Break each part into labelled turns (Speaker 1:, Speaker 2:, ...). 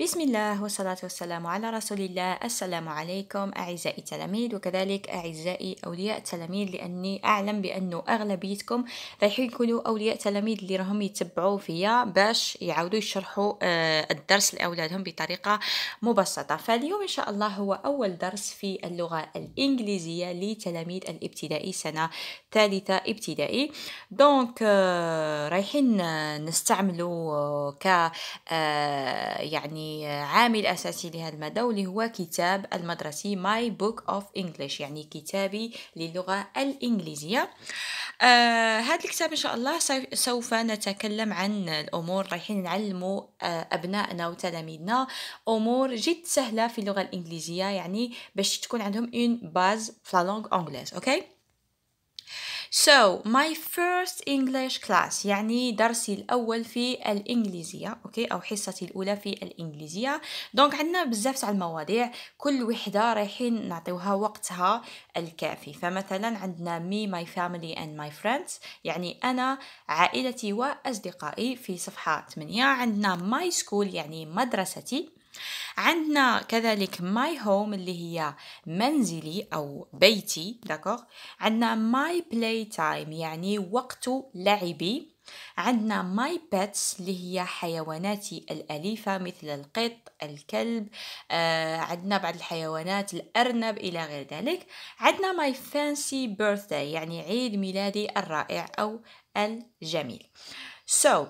Speaker 1: بسم الله والصلاة والسلام على رسول الله السلام عليكم أعزائي التلاميذ وكذلك أعزائي أولياء التلاميذ لأني أعلم بأنه أغلبيتكم رايحين يكونوا أولياء تلاميذ اللي راهم يتبعوا فيا باش يعاودوا يشرحوا الدرس لأولادهم بطريقة مبسطة فاليوم إن شاء الله هو أول درس في اللغة الإنجليزية لتلاميذ الابتدائي سنة ثالثة ابتدائي دونك رايحين نستعملوا ك يعني عامل أساسي لهذا المادة واللي هو كتاب المدرسي ماي بوك اوف انجلش يعني كتابي للغة الإنجليزية آه هذا الكتاب إن شاء الله سوف نتكلم عن الأمور رايحين نعلموا آه، أبنائنا وتلاميذنا أمور جد سهلة في اللغة الإنجليزية يعني باش تكون عندهم اون باز في لا لونغ أونجليز أوكي So my first English class يعني درسي الأول في الإنجليزية أوكي أو حصتي الأولى في الإنجليزية دونك عندنا بزاف تاع المواضيع كل وحدة رايحين نعطيوها وقتها الكافي فمثلا عندنا me my family and my friends يعني أنا عائلتي وأصدقائي في صفحة 8 عندنا my school يعني مدرستي عندنا كذلك ماي هوم اللي هي منزلي او بيتي داكوغ عندنا ماي بلاي تايم يعني وقت لعبي عندنا ماي بيتس اللي هي حيواناتي الأليفة مثل القط الكلب آه، عندنا بعض الحيوانات الأرنب إلى غير ذلك عندنا ماي فانسي بيرثداي يعني عيد ميلادي الرائع أو الجميل so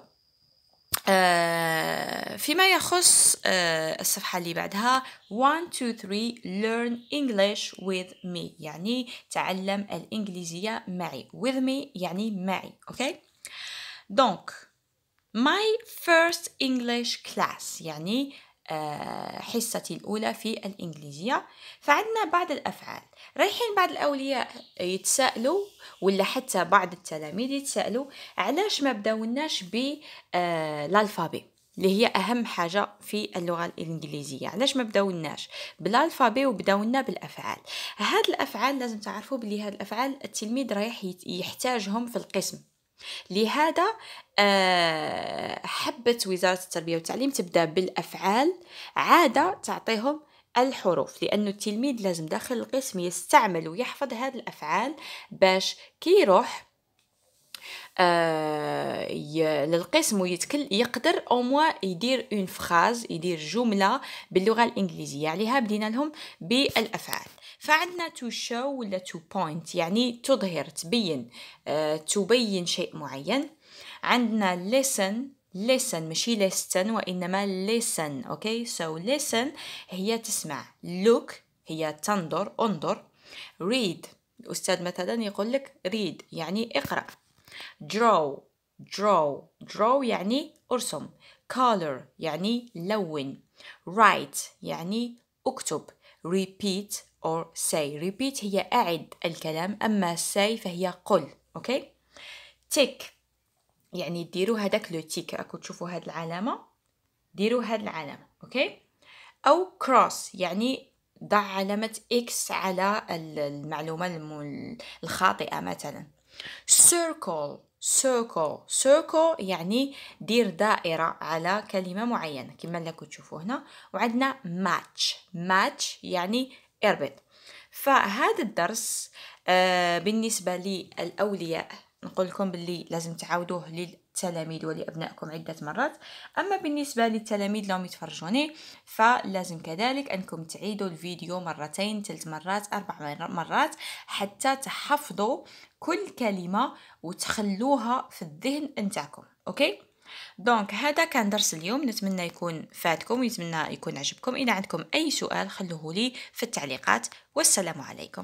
Speaker 1: آه، فيما يخص آه، الصفحة اللي بعدها 1 2 3 learn English with me يعني تعلم الإنجليزية معي with me يعني معي أوكي okay? دونك my first English class يعني آه، حصتي الأولى في الإنجليزية فعندنا بعض الأفعال رايحين بعض الأولياء يتسألوا ولا حتى بعض التلاميذ يتسألوا علاش ما بدوناش بالالفابي آه، اللي هي أهم حاجة في اللغة الإنجليزية علاش ما بدوناش بالالفابي وبدونا بالأفعال هاد الأفعال لازم تعرفوا بلي هاد الأفعال التلميذ رايح يحتاجهم في القسم لهذا آه، حبت وزارة التربية والتعليم تبدأ بالأفعال عادة تعطيهم الحروف لأن التلميذ لازم داخل القسم يستعمل ويحفظ هذه الأفعال باش كيروح آه، للقسم ويتكل يقدر او يدير اون فراز يدير جمله باللغه الانجليزيه عليها بدينا لهم بالافعال فعندنا to show ولا to point يعني تظهر تبين آه تبين شيء معين عندنا listen listen ماشي listen وإنما listen أوكي okay? so listen هي تسمع look هي تنظر انظر read الأستاذ مثلا يقول لك read يعني اقرأ draw draw draw يعني ارسم color يعني لون write يعني اكتب repeat or say repeat هي أعد الكلام أما say فهي قل أوكي okay? tick يعني ديروا هذاك لو تيك راكو تشوفوا هاد العلامة ديروا هاد العلامة أوكي أو cross يعني ضع علامة إكس على المعلومة الخاطئة مثلا circle circle circle يعني دير دائرة على كلمة معينة كما لكم تشوفوا هنا وعندنا match match يعني إربط فهذا الدرس آه، بالنسبة للأولياء نقول لكم باللي لازم تعاودوه للتلاميذ ولابنائكم عده مرات اما بالنسبه للتلاميذ لهم يتفرجوني فلازم كذلك انكم تعيدوا الفيديو مرتين ثلاث مرات اربع مرات حتى تحفظوا كل كلمه وتخلوها في الذهن نتاعكم اوكي دونك هذا كان درس اليوم نتمنى يكون فاتكم ونتمنى يكون عجبكم اذا عندكم اي سؤال خلوه لي في التعليقات والسلام عليكم